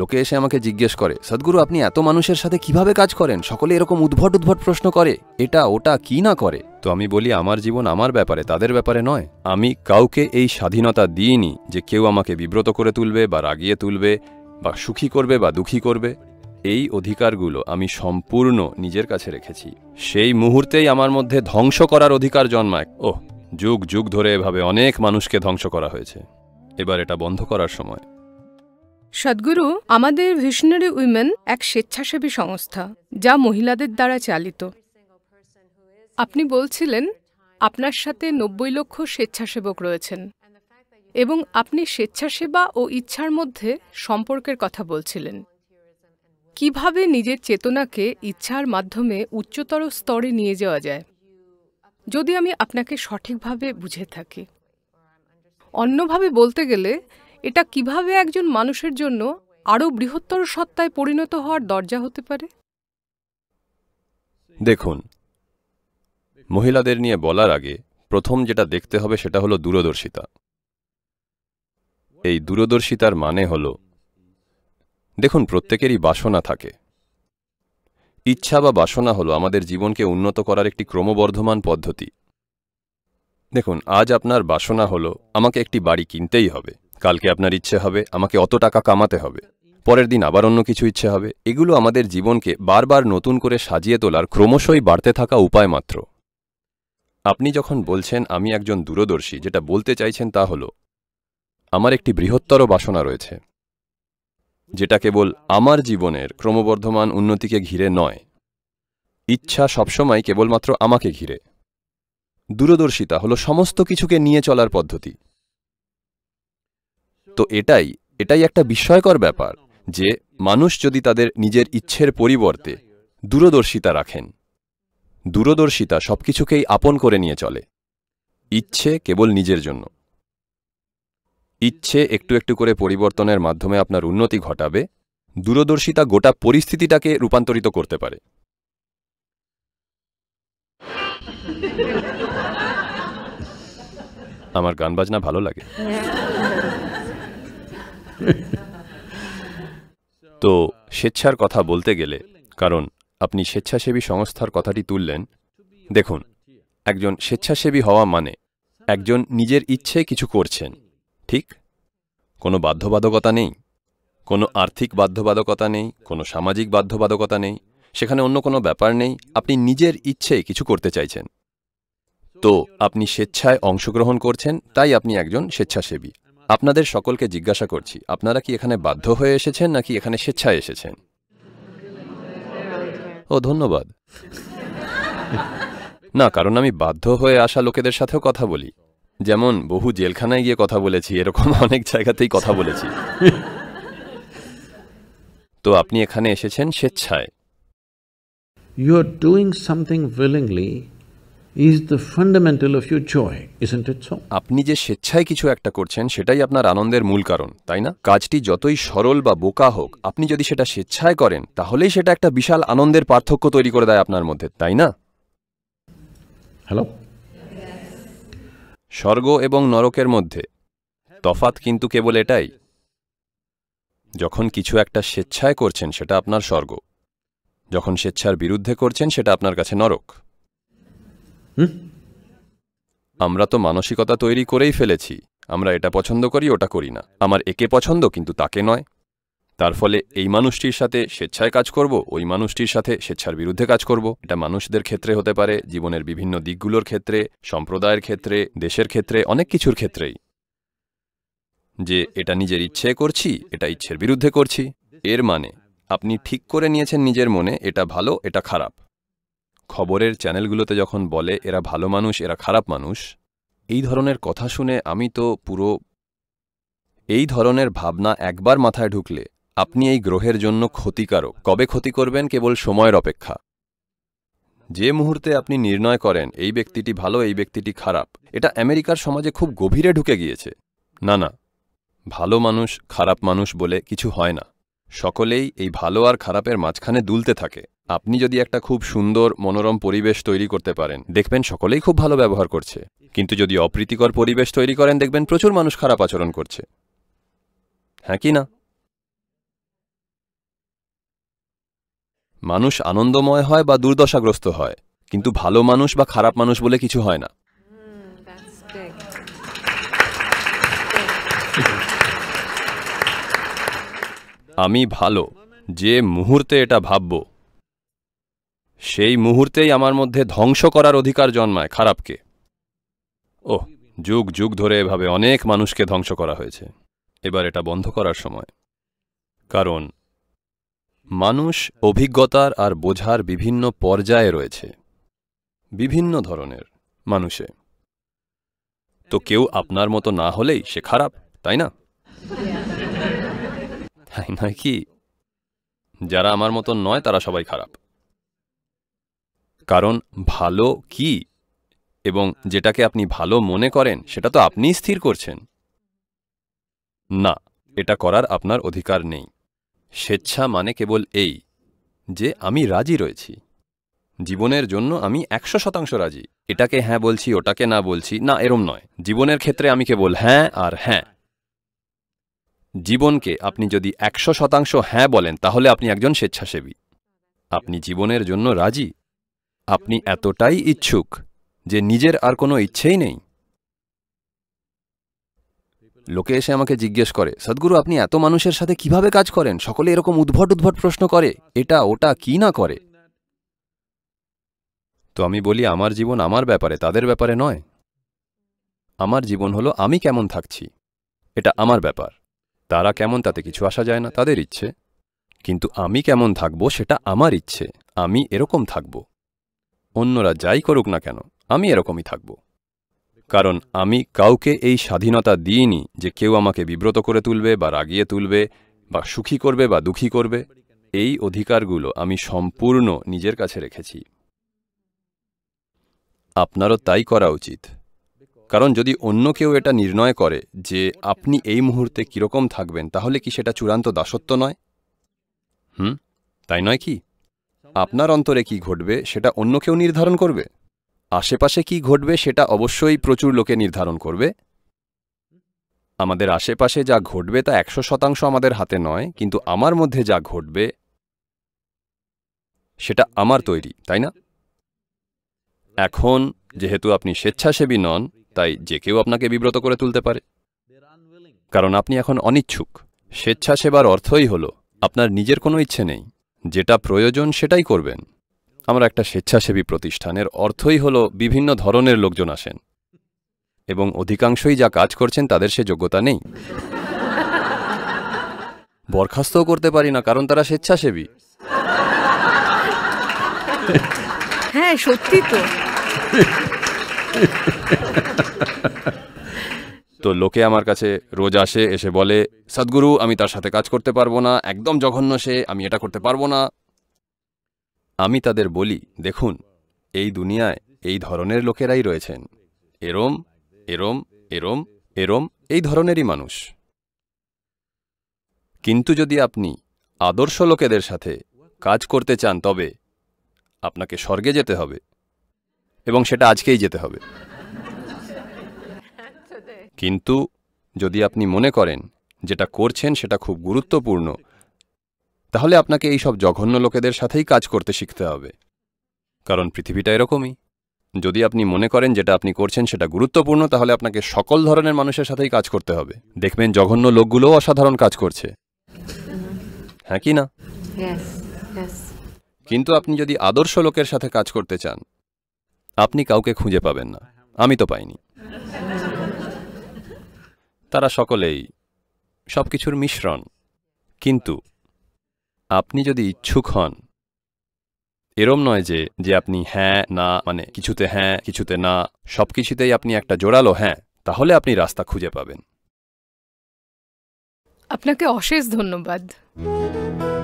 লোকে এসে আমাকে জিজ্ঞেস করে সদ্গুরু আপনি এত মানুষের সাথে কিভাবে কাজ করেন সকলে এরকম উদ্ভট উদ্ভট প্রশ্ন করে এটা ওটা কি না করে তো আমি বলি আমার জীবন আমার ব্যাপারে তাদের ব্যাপারে নয় আমি কাউকে এই স্বাধীনতা দিইনি যে কেউ আমাকে বিব্রত করে তুলবে বা রাগিয়ে তুলবে বা সুখী করবে বা দুঃখী করবে এই অধিকারগুলো আমি সম্পূর্ণ নিজের কাছে রেখেছি সেই মুহূর্তেই আমার মধ্যে ধ্বংস করার অধিকার জন্মায় ওহ যুগ যুগ ধরে এভাবে অনেক মানুষকে ধ্বংস করা হয়েছে এবার এটা বন্ধ করার সময় সদ্গুরু আমাদের ভিশনারি উইমেন এক স্বেচ্ছাসেবী সংস্থা যা মহিলাদের দ্বারা চালিত আপনি বলছিলেন আপনার সাথে নব্বই লক্ষ স্বেচ্ছাসেবক রয়েছেন এবং আপনি স্বেচ্ছাসেবা ও ইচ্ছার মধ্যে সম্পর্কের কথা বলছিলেন কিভাবে নিজের চেতনাকে ইচ্ছার মাধ্যমে উচ্চতর স্তরে নিয়ে যাওয়া যায় যদি আমি আপনাকে সঠিকভাবে বুঝে থাকি অন্যভাবে বলতে গেলে এটা কিভাবে একজন মানুষের জন্য আরও বৃহত্তর সত্তায় পরিণত হওয়ার দরজা হতে পারে দেখুন মহিলাদের নিয়ে বলার আগে প্রথম যেটা দেখতে হবে সেটা হলো দূরদর্শিতা এই দূরদর্শিতার মানে হল দেখুন প্রত্যেকেরই বাসনা থাকে ইচ্ছা বা বাসনা হলো আমাদের জীবনকে উন্নত করার একটি ক্রমবর্ধমান পদ্ধতি দেখুন আজ আপনার বাসনা হলো আমাকে একটি বাড়ি কিনতেই হবে কালকে আপনার ইচ্ছে হবে আমাকে অত টাকা কামাতে হবে পরের দিন আবার অন্য কিছু ইচ্ছে হবে এগুলো আমাদের জীবনকে বারবার নতুন করে সাজিয়ে তোলার ক্রমশই বাড়তে থাকা উপায় মাত্র আপনি যখন বলছেন আমি একজন দূরদর্শী যেটা বলতে চাইছেন তা হল আমার একটি বৃহত্তর বাসনা রয়েছে যেটা কেবল আমার জীবনের ক্রমবর্ধমান উন্নতিকে ঘিরে নয় ইচ্ছা সবসময় কেবলমাত্র আমাকে ঘিরে দূরদর্শিতা হল সমস্ত কিছুকে নিয়ে চলার পদ্ধতি তো এটাই এটাই একটা বিস্ময়কর ব্যাপার যে মানুষ যদি তাদের নিজের ইচ্ছের পরিবর্তে দূরদর্শিতা রাখেন দূরদর্শিতা সব কিছুকেই আপন করে নিয়ে চলে ইচ্ছে কেবল নিজের জন্য ইচ্ছে একটু একটু করে পরিবর্তনের মাধ্যমে আপনার উন্নতি ঘটাবে দূরদর্শিতা গোটা পরিস্থিতিটাকে রূপান্তরিত করতে পারে আমার গান বাজনা ভালো লাগে তো স্বেচ্ছার কথা বলতে গেলে কারণ আপনি স্বেচ্ছাসেবী সংস্থার কথাটি তুললেন দেখুন একজন স্বেচ্ছাসেবী হওয়া মানে একজন নিজের ইচ্ছে কিছু করছেন ঠিক কোনো বাধ্যবাধকতা নেই কোনো আর্থিক বাধ্যবাধকতা নেই কোনো সামাজিক বাধ্যবাধকতা নেই সেখানে অন্য কোনো ব্যাপার নেই আপনি নিজের ইচ্ছে কিছু করতে চাইছেন তো আপনি স্বেচ্ছায় অংশগ্রহণ করছেন তাই আপনি একজন স্বেচ্ছাসেবী আপনাদের সকলকে জিজ্ঞাসা করছি আপনারা কি এখানে বাধ্য হয়ে এসেছেন নাকি এখানে স্বেচ্ছায় এসেছেন ও ধন্যবাদ না কারণ আমি বাধ্য হয়ে আসা লোকেদের সাথেও কথা বলি যেমন বহু জেলখানায় গিয়ে কথা বলেছি এরকম অনেক জায়গাতেই কথা বলেছি তো আপনি এখানে এসেছেন স্বেচ্ছায় you are doing something willingly আপনি যে স্বেচ্ছায় কিছু একটা করছেন সেটাই আপনার আনন্দের মূল কারণ তাই না কাজটি যতই সরল বা বোকা হোক আপনি যদি সেটা স্বেচ্ছায় করেন তাহলেই সেটা একটা বিশাল আনন্দের পার্থক্য তৈরি করে দেয় আপনার মধ্যে তাই না হ্যালো স্বর্গ এবং নরকের মধ্যে তফাত কিন্তু কেবল এটাই যখন কিছু একটা স্বেচ্ছায় করছেন সেটা আপনার স্বর্গ যখন স্বেচ্ছার বিরুদ্ধে করছেন সেটা আপনার কাছে নরক হুম আমরা তো মানসিকতা তৈরি করেই ফেলেছি আমরা এটা পছন্দ করি ওটা করি না আমার একে পছন্দ কিন্তু তাকে নয় তার ফলে এই মানুষটির সাথে স্বেচ্ছায় কাজ করব ওই মানুষটির সাথে স্বেচ্ছার বিরুদ্ধে কাজ করব এটা মানুষদের ক্ষেত্রে হতে পারে জীবনের বিভিন্ন দিকগুলোর ক্ষেত্রে সম্প্রদায়ের ক্ষেত্রে দেশের ক্ষেত্রে অনেক কিছুর ক্ষেত্রেই যে এটা নিজের ইচ্ছে করছি এটা ইচ্ছের বিরুদ্ধে করছি এর মানে আপনি ঠিক করে নিয়েছেন নিজের মনে এটা ভালো এটা খারাপ খবরের চ্যানেলগুলোতে যখন বলে এরা ভালো মানুষ এরা খারাপ মানুষ এই ধরনের কথা শুনে আমি তো পুরো এই ধরনের ভাবনা একবার মাথায় ঢুকলে আপনি এই গ্রহের জন্য ক্ষতিকারক কবে ক্ষতি করবেন কেবল সময়ের অপেক্ষা যে মুহূর্তে আপনি নির্ণয় করেন এই ব্যক্তিটি ভালো এই ব্যক্তিটি খারাপ এটা আমেরিকার সমাজে খুব গভীরে ঢুকে গিয়েছে না না ভালো মানুষ খারাপ মানুষ বলে কিছু হয় না সকলেই এই ভালো আর খারাপের মাঝখানে দুলতে থাকে আপনি যদি একটা খুব সুন্দর মনোরম পরিবেশ তৈরি করতে পারেন দেখবেন সকলেই খুব ভালো ব্যবহার করছে কিন্তু যদি অপ্রীতিকর পরিবেশ তৈরি করেন দেখবেন প্রচুর মানুষ খারাপ আচরণ করছে হ্যাঁ কি না মানুষ আনন্দময় হয় বা দুর্দশাগ্রস্ত হয় কিন্তু ভালো মানুষ বা খারাপ মানুষ বলে কিছু হয় না আমি ভালো যে মুহূর্তে এটা ভাবব সেই মুহূর্তেই আমার মধ্যে ধ্বংস করার অধিকার জন্মায় খারাপকে ও যুগ যুগ ধরে এভাবে অনেক মানুষকে ধ্বংস করা হয়েছে এবার এটা বন্ধ করার সময় কারণ মানুষ অভিজ্ঞতার আর বোঝার বিভিন্ন পর্যায়ে রয়েছে বিভিন্ন ধরনের মানুষে তো কেউ আপনার মতো না হলেই সে খারাপ তাই না তাই নয় কি যারা আমার মতো নয় তারা সবাই খারাপ কারণ ভালো কি এবং যেটাকে আপনি ভালো মনে করেন সেটা তো আপনিই স্থির করছেন না এটা করার আপনার অধিকার নেই স্বেচ্ছা মানে কেবল এই যে আমি রাজি রয়েছি জীবনের জন্য আমি একশো শতাংশ রাজি এটাকে হ্যাঁ বলছি ওটাকে না বলছি না এরম নয় জীবনের ক্ষেত্রে আমি কেবল হ্যাঁ আর হ্যাঁ জীবনকে আপনি যদি একশো শতাংশ হ্যাঁ বলেন তাহলে আপনি একজন স্বেচ্ছাসেবী আপনি জীবনের জন্য রাজি আপনি এতটাই ইচ্ছুক যে নিজের আর কোনো ইচ্ছেই নেই লোকে এসে আমাকে জিজ্ঞেস করে সদ্গুরু আপনি এত মানুষের সাথে কিভাবে কাজ করেন সকলে এরকম উদ্ভট উদ্ভট প্রশ্ন করে এটা ওটা কি না করে তো আমি বলি আমার জীবন আমার ব্যাপারে তাদের ব্যাপারে নয় আমার জীবন হলো আমি কেমন থাকছি এটা আমার ব্যাপার তারা কেমন তাতে কিছু আসা যায় না তাদের ইচ্ছে কিন্তু আমি কেমন থাকব সেটা আমার ইচ্ছে আমি এরকম থাকব অন্যরা যাই করুক না কেন আমি এরকমই থাকব কারণ আমি কাউকে এই স্বাধীনতা দিইনি যে কেউ আমাকে বিব্রত করে তুলবে বা রাগিয়ে তুলবে বা সুখী করবে বা দুঃখী করবে এই অধিকারগুলো আমি সম্পূর্ণ নিজের কাছে রেখেছি আপনারও তাই করা উচিত কারণ যদি অন্য কেউ এটা নির্ণয় করে যে আপনি এই মুহূর্তে কীরকম থাকবেন তাহলে কি সেটা চূড়ান্ত দাসত্ব নয় হুম তাই নয় কি আপনার অন্তরে কি ঘটবে সেটা অন্য কেউ নির্ধারণ করবে আশেপাশে কি ঘটবে সেটা অবশ্যই প্রচুর লোকে নির্ধারণ করবে আমাদের আশেপাশে যা ঘটবে তা একশো শতাংশ আমাদের হাতে নয় কিন্তু আমার মধ্যে যা ঘটবে সেটা আমার তৈরি তাই না এখন যেহেতু আপনি স্বেচ্ছাসেবী নন তাই যে কেউ আপনাকে বিব্রত করে তুলতে পারে কারণ আপনি এখন অনিচ্ছুক স্বেচ্ছাসেবার অর্থই হল আপনার নিজের কোনো ইচ্ছে নেই যেটা প্রয়োজন সেটাই করবেন আমরা একটা স্বেচ্ছাসেবী প্রতিষ্ঠানের অর্থই হল বিভিন্ন ধরনের লোকজন আসেন এবং অধিকাংশই যা কাজ করছেন তাদের সে যোগ্যতা নেই বরখাস্তও করতে পারি না কারণ তারা স্বেচ্ছাসেবী হ্যাঁ সত্যি তো তো লোকে আমার কাছে রোজ আসে এসে বলে সদ্গুরু আমি তার সাথে কাজ করতে পারবো না একদম জঘন্য সে আমি এটা করতে পারবো না আমি তাদের বলি দেখুন এই দুনিয়ায় এই ধরনের লোকেরাই রয়েছেন এরম এরম এরম এরম এই ধরনেরই মানুষ কিন্তু যদি আপনি আদর্শ লোকেদের সাথে কাজ করতে চান তবে আপনাকে স্বর্গে যেতে হবে এবং সেটা আজকেই যেতে হবে কিন্তু যদি আপনি মনে করেন যেটা করছেন সেটা খুব গুরুত্বপূর্ণ তাহলে আপনাকে এই সব জঘন্য লোকেদের সাথেই কাজ করতে শিখতে হবে কারণ পৃথিবীটা এরকমই যদি আপনি মনে করেন যেটা আপনি করছেন সেটা গুরুত্বপূর্ণ তাহলে আপনাকে সকল ধরনের মানুষের সাথেই কাজ করতে হবে দেখবেন জঘন্য লোকগুলোও অসাধারণ কাজ করছে হ্যাঁ কি না কিন্তু আপনি যদি আদর্শ লোকের সাথে কাজ করতে চান আপনি কাউকে খুঁজে পাবেন না আমি তো পাইনি তারা সকলেই সব কিছুর মিশ্রণ কিন্তু আপনি যদি ইচ্ছুক হন এরম নয় যে যে আপনি হ্যাঁ না মানে কিছুতে হ্যাঁ কিছুতে না সব কিছুতেই আপনি একটা জোরালো হ্যাঁ তাহলে আপনি রাস্তা খুঁজে পাবেন আপনাকে অশেষ ধন্যবাদ